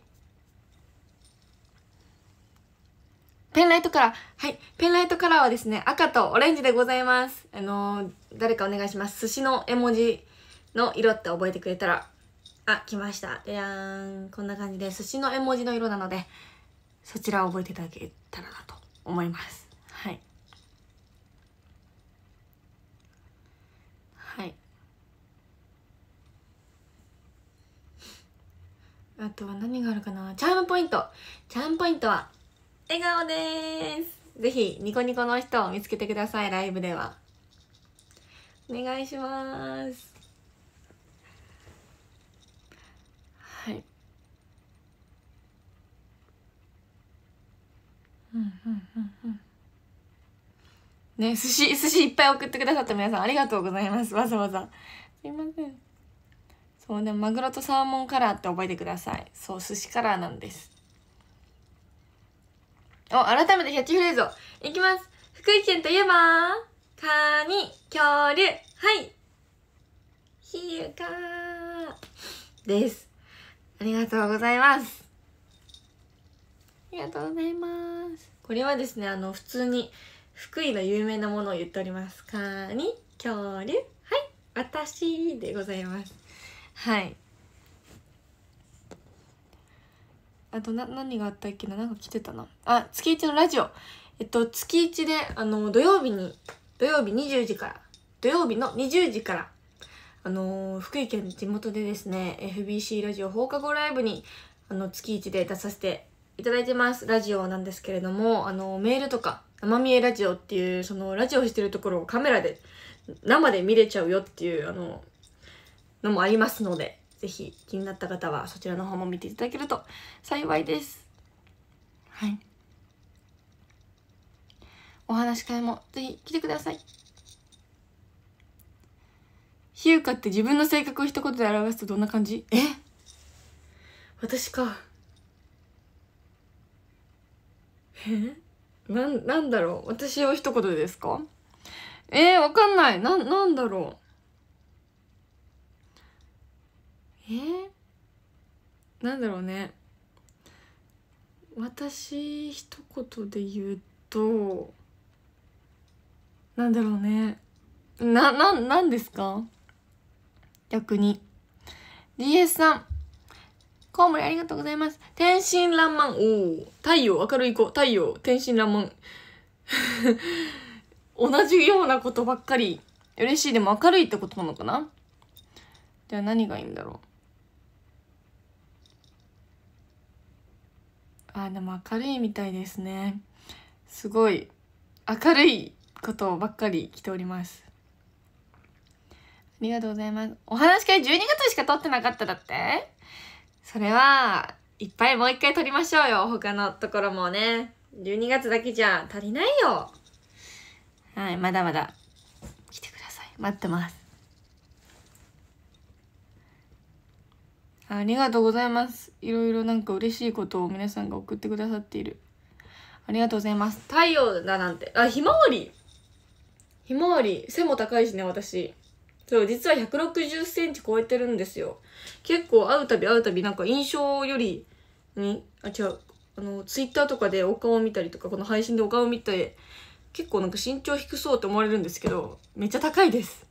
Speaker 1: ペンライトカラー。はい。ペンライトカラーはですね、赤とオレンジでございます。あのー、誰かお願いします。寿司の絵文字の色って覚えてくれたら。あ、来ました。じゃーん。こんな感じで、寿司の絵文字の色なので、そちらを覚えていただけたらなと思います。はい。はい。あとは何があるかなチャームポイントチャームポイントは笑顔ですぜひニコニコの人を見つけてくださいライブではお願いしますはいうんうんうんうんね寿司寿司いっぱい送ってくださった皆さんありがとうございますわざわざすいませんそうね、マグロとサーモンカラーって覚えてくださいそう寿司カラーなんですお、改めてキャッチフレーズを。いきます。福井県といえば、カニ、恐竜、はい。ひゆかです。ありがとうございます。ありがとうございます。これはですね、あの、普通に福井の有名なものを言っております。カニ、恐竜、はい、私でございます。はい。あとな何があったっけななんか来てたなあ月1のラジオえっと月1であの土曜日に土曜日20時から土曜日の20時からあの福井県地元でですね FBC ラジオ放課後ライブにあの月1で出させていただいてますラジオなんですけれどもあのメールとか生見えラジオっていうそのラジオしてるところをカメラで生で見れちゃうよっていうあののもありますのでぜひ気になった方はそちらの方も見ていただけると幸いですはいお話し会もぜひ来てくださいひゆかって自分の性格を一言で表すとどんな感じえ私かえなんなんだろう私を一言でですかえー、わかんないななんだろうえー、なんだろうね私一言で言うとなんだろうねな、な、なんですか逆に。DS さん。コウモリありがとうございます。天真爛漫。おお。太陽、明るい子。太陽、天真爛漫。<laughs> 同じようなことばっかり。嬉しい。でも明るいってことなのかなじゃあ何がいいんだろう。あでも明るいみたいですねすごい明るいことばっかり来ておりますありがとうございますお話会12月しか撮ってなかっただってそれはいっぱいもう一回撮りましょうよ他のところもね12月だけじゃ足りないよはいまだまだ来てください待ってますありがとうございます。いろいろなんか嬉しいことを皆さんが送ってくださっている。ありがとうございます。太陽だなんて。あ、ひまわりひまわり、背も高いしね、私。そう、実は160センチ超えてるんですよ。結構会うたび会うたび、なんか印象より、に、あ、違う、あの、ツイッターとかでお顔を見たりとか、この配信でお顔を見て、結構なんか身長低そうって思われるんですけど、めっちゃ高いです。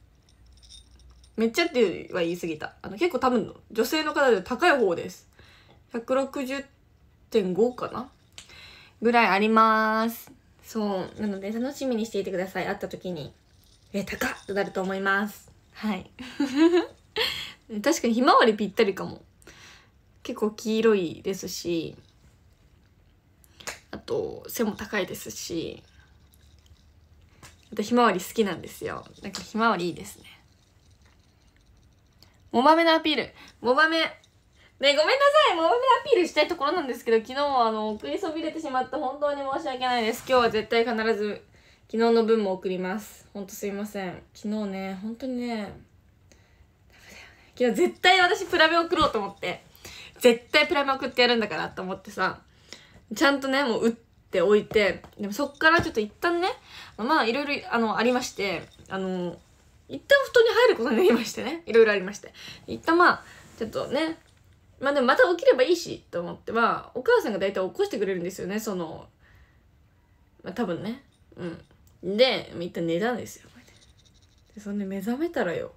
Speaker 1: めっちゃっては言い過ぎた。あの、結構多分、女性の方で高い方です。160.5かなぐらいあります。そう。なので、楽しみにしていてください。会った時に。え、高っとなると思います。はい。<laughs> 確かにひまわりぴったりかも。結構黄色いですし、あと、背も高いですし、あとひまわり好きなんですよ。なんかひまわりいいですね。もばめのアピール。もバめ。ね、ごめんなさい。もバめアピールしたいところなんですけど、昨日はあの、送りそびれてしまって本当に申し訳ないです。今日は絶対必ず、昨日の分も送ります。本当すいません。昨日ね、本当にね、ダ昨日絶対私プラメ送ろうと思って。絶対プラメ送ってやるんだからと思ってさ、ちゃんとね、もう打っておいて、でもそっからちょっと一旦ね、まあいろいろ、あの、ありまして、あの、一旦布団に入ることになりましてねいろいろありまして一旦まあちょっとねまあでもまた起きればいいしと思ってはお母さんが大体起こしてくれるんですよねそのまあ多分ねうんで一旦寝たんですよでそんで目覚めたらよ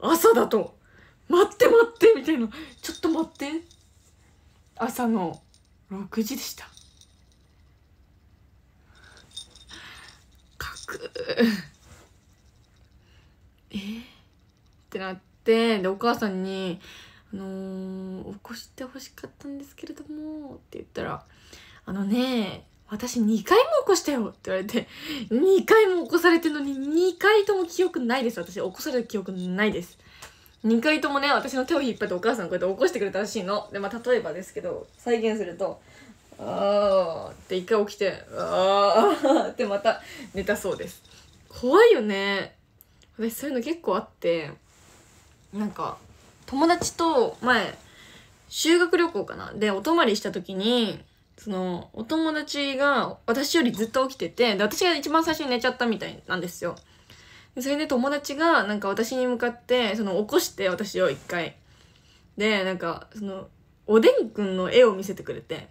Speaker 1: 朝だと待って待ってみたいなちょっと待って朝の6時でしたかくってなってでお母さんに「あのー、起こしてほしかったんですけれども」って言ったら「あのね私2回も起こしたよ」って言われて2回も起こされてるのに2回とも記憶ないです私起こされた記憶ないです。2回ともね私の手を引っ張ってお母さんこうやって起こしてくれたらしいので、まあ、例えばですけど再現すると「ああ」って1回起きて「ああ」ってまた寝たそうです怖いよね私そういうの結構あってなんか友達と前修学旅行かなでお泊まりした時にそのお友達が私よりずっと起きててで私が一番最初に寝ちゃったみたいなんですよそれで友達がなんか私に向かってその起こして私を一回でなんかそのおでんくんの絵を見せてくれて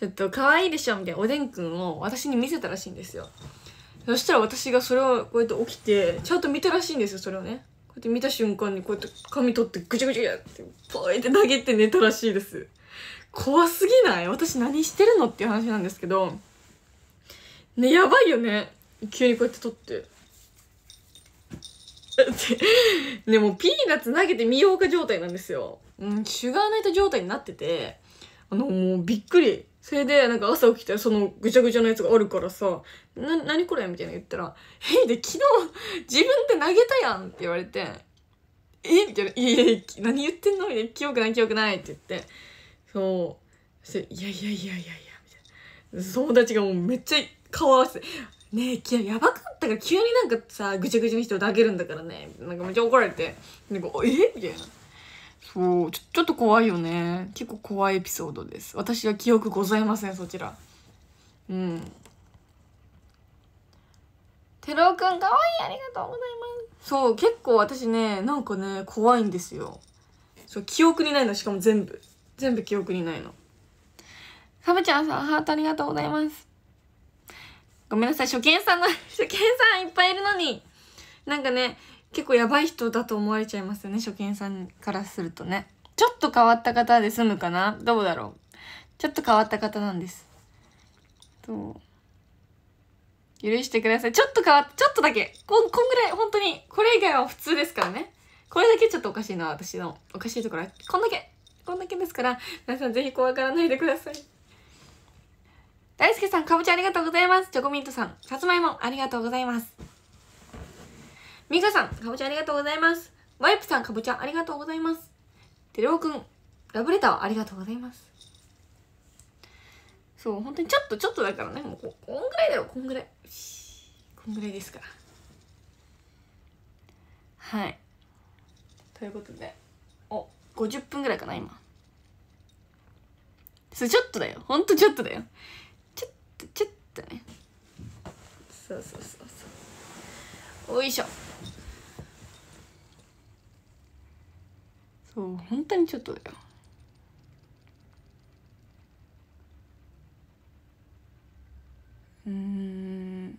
Speaker 1: ちょっと可愛いでしょみたいなおでんくんを私に見せたらしいんですよそしたら私がそれをこうやって起きてちゃんと見たらしいんですよそれをねうやって見た瞬間にこうやって髪取ってぐちゃぐちゃってポイって投げて寝たらしいです怖すぎない私何してるのっていう話なんですけどねやばいよね急にこうやって取って <laughs> でってねもうピーナッツ投げてみようか状態なんですよ、うん、シュガーナイト状態になっててあのもうびっくりそれでなんか朝起きたらそのぐちゃぐちゃのやつがあるからさな何これみたいな言ったら「えで昨日自分で投げたやん」って言われて「えみたいな「いやいや何言ってんの?」みたいな「記憶ない記憶ない」って言ってそうそして「いやいやいやいやいや」みたいな友達がもうめっちゃ顔合わせて「ねえやばかったから急になんかさぐちゃぐちゃに人を投げるんだからね」なんかめっちゃ怒られて「なんかえみたいな。そうちょちょっと怖いよね結構怖いエピソードです私は記憶ございませんそちらうんてろうくんかわいいありがとうございますそう結構私ねなんかね怖いんですよそう記憶にないのしかも全部全部記憶にないのサブちゃんさんハートありがとうございますごめんなさい初見さんの <laughs> 初見さんいっぱいいるのになんかね結構やばい人だと思われちゃいますよね初見さんからするとねちょっと変わった方で済むかなどうだろうちょっと変わった方なんですそう許してください。ちょっと変わって、ちょっとだけ。こん、こんぐらい、本当に。これ以外は普通ですからね。これだけちょっとおかしいな、私の。おかしいところ。こんだけ。こんだけですから、皆さんぜひ怖がらないでください。大輔さん、かぼちゃありがとうございます。チョコミントさん、さつまいもありがとうございます。みかさん、かぼちゃありがとうございます。ワイプさん、かぼちゃありがとうございます。てるおくん、ラブレターありがとうございます。そう、本当にちょっとちょっとだからね、もうこんぐらいだよ、こんぐらい。こんぐらいですかはいということでお50分ぐらいかな今それちょっとだよほんとちょっとだよちょっとちょっとねそうそうそうそうおいしょそう本当にちょっとだようん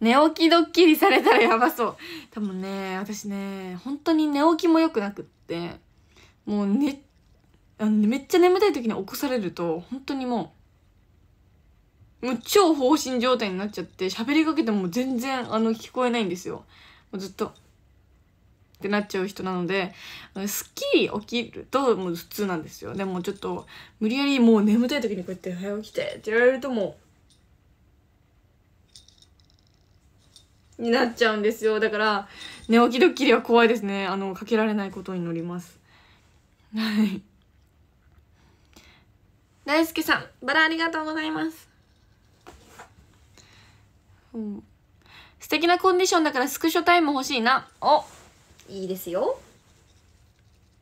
Speaker 1: 寝起きドッキリされたらやばそう。多分ね、私ね、本当に寝起きも良くなくって、もうね、あのめっちゃ眠たい時に起こされると、本当にもう、もう超放心状態になっちゃって、喋りかけても全然あの聞こえないんですよ。もうずっと、ってなっちゃう人なので、すっきり起きるともう普通なんですよ。でもちょっと、無理やりもう眠たい時にこうやって、早起きてって言われるともう、になっちゃうんですよだから寝起きドッキリは怖いですねあのかけられないことになりますはい大輔さんバラありがとうございますうん素敵なコンディションだからスクショタイム欲しいなおいいですよ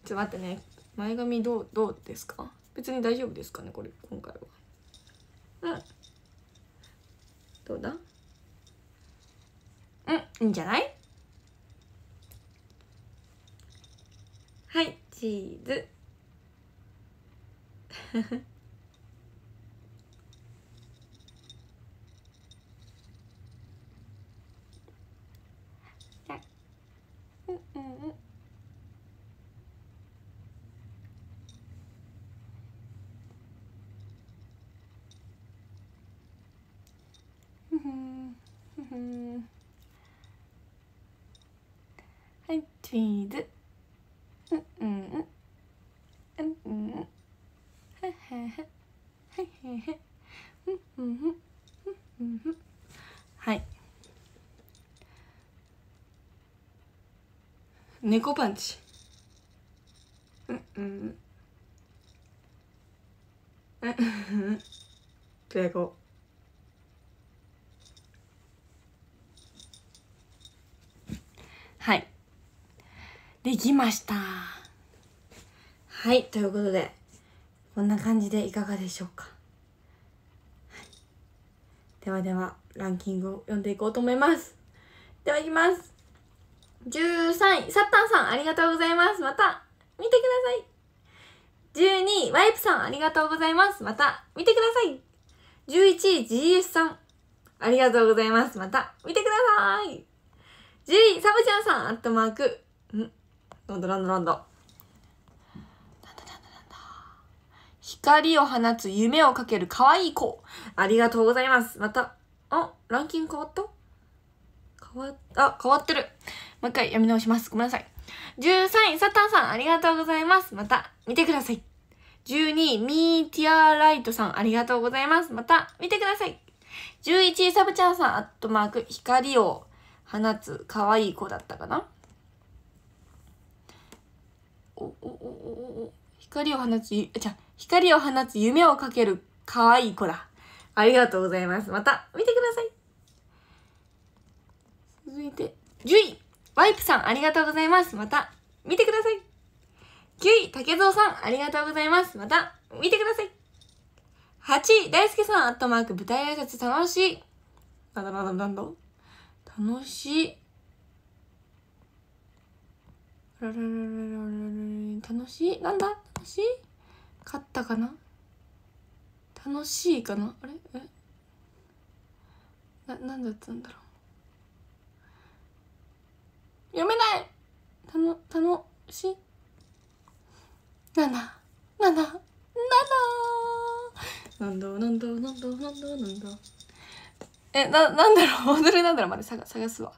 Speaker 1: ちょっと待ってね前髪どうどうですか別に大丈夫ですかねこれ今回はうんどうだうんいいんじゃないはいチーズうんうんうんん。ふんん。ふんチーズうんうんうんうんうんはい猫パンチうんうんうんうん敬語はいできましたはいということでこんな感じでいかがでしょうか、はい、ではではランキングを読んでいこうと思いますではいきます13位サッタンさんありがとうございますまた見てください12位ワイプさんありがとうございますまた見てください11位 GS さんありがとうございますまた見てください10位サブちゃんさんアットマークなんだなんだなんだ。光を放つ夢をかける可愛い子。ありがとうございます。また、あ、ランキング変わった変わっあ、変わってる。もう一回読み直します。ごめんなさい。13位、サタンさん、ありがとうございます。また、見てください。12位、ミーティアライトさん、ありがとうございます。また、見てください。11位、サブチャンさん、アットマーク、光を放つ可愛い子だったかなおおお光を放つじゃ光を放つ夢をかける可愛い子だありがとうございますまた見てください続いて10位ワイプさんありがとうございますまた見てください9位竹蔵さんありがとうございますまた見てください8位大輔さんアットマーク舞台挨拶楽しいなだなだなだ楽しいララララララ楽しいなんだ楽しい勝ったかな楽しいかなあれえな何だったんだろう読めないたの楽しいなんだなんだなんだなんだなんだなんだなんだなんだえななんだろう踊れなんだろうまで探探すわ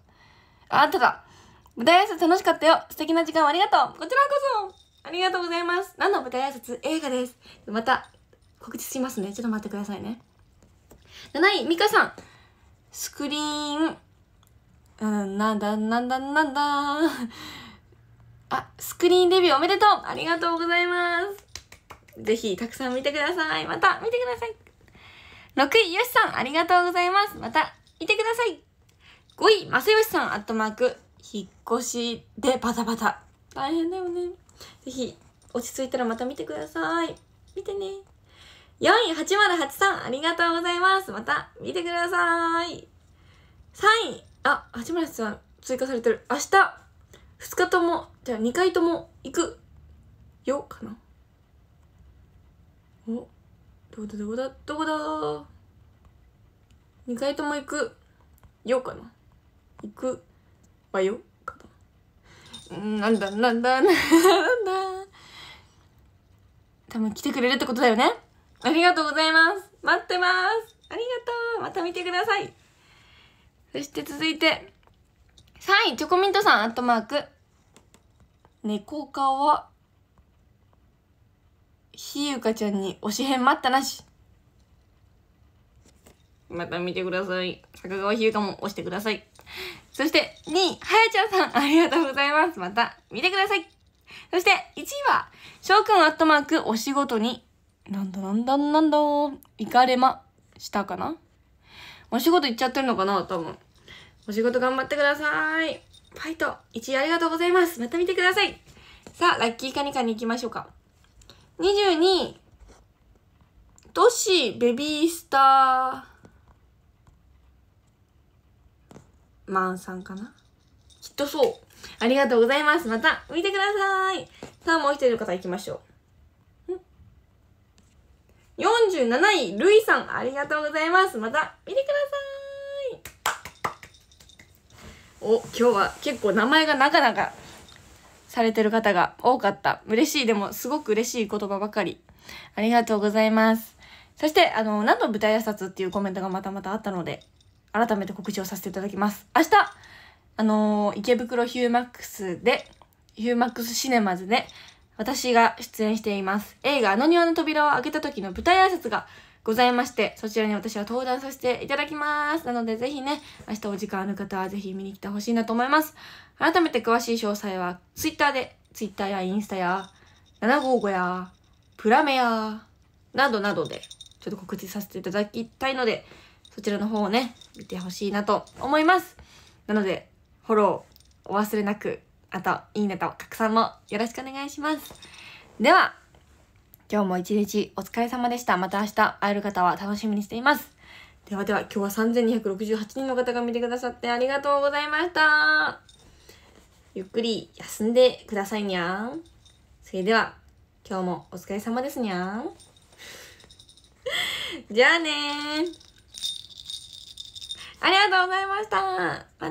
Speaker 1: ああっただ舞台挨拶楽しかったよ素敵な時間をありがとうこちらこそありがとうございます何の舞台挨拶映画ですまた告知しますねちょっと待ってくださいね7位ミカさんスクリーンうんなんだなんだなんだあスクリーンデビューおめでとうありがとうございますぜひたくさん見てくださいまた見てください6位よしさんありがとうございますまた見てください5位正義さんアットマーク引っ越しでバタバタ大変だよねぜひ落ち着いたらまた見てください見てね4位8 0 8んありがとうございますまた見てください3位あ808さん追加されてる明日2日ともじゃあ2回とも行くよかなおどこだどこだどこだ2回とも行くよかな行くばよかななんだなんだなんだ <laughs> 多分来てくれるってことだよねありがとうございます待ってますありがとうまた見てくださいそして続いて3位チョコミントさんアットマーク猫かはひゆかちゃんに推し編待ったなしまた見てください坂川ひゆかも押してくださいそして2位、はやちゃんさん、ありがとうございます。また見てください。そして1位は、翔くんアットマークお仕事に、なんだなんだなんだ、行かれましたかなお仕事行っちゃってるのかな多分。お仕事頑張ってください。ファイト、1位ありがとうございます。また見てください。さあ、ラッキーカニカに行きましょうか。22位、トシベビースター。マンさんかなきっとそう。ありがとうございます。また見てください。さあ、もう一人の方行きましょう。?47 位、ルイさん、ありがとうございます。また見てください。お、今日は結構名前がなかなかされてる方が多かった。嬉しい。でも、すごく嬉しい言葉ばかり。ありがとうございます。そして、あの、何の舞台挨拶っていうコメントがまたまたあったので、改めて告知をさせていただきます。明日、あのー、池袋ヒューマックスで、ヒューマックスシネマズで、私が出演しています。映画、あの庭の扉を開けた時の舞台挨拶がございまして、そちらに私は登壇させていただきます。なので、ぜひね、明日お時間ある方はぜひ見に来てほしいなと思います。改めて詳しい詳細は、ツイッターで、ツイッターやインスタや、755や、プラメや、などなどで、ちょっと告知させていただきたいので、そちらの方をね、見てほしいなと思います。なので、フォロー、お忘れなく、あと、いいねと拡散もよろしくお願いします。では、今日も一日お疲れ様でした。また明日会える方は楽しみにしています。ではでは、今日は3268人の方が見てくださってありがとうございました。ゆっくり休んでくださいにゃん。それでは、今日もお疲れ様ですにゃん。<laughs> じゃあねありがとうございましたまた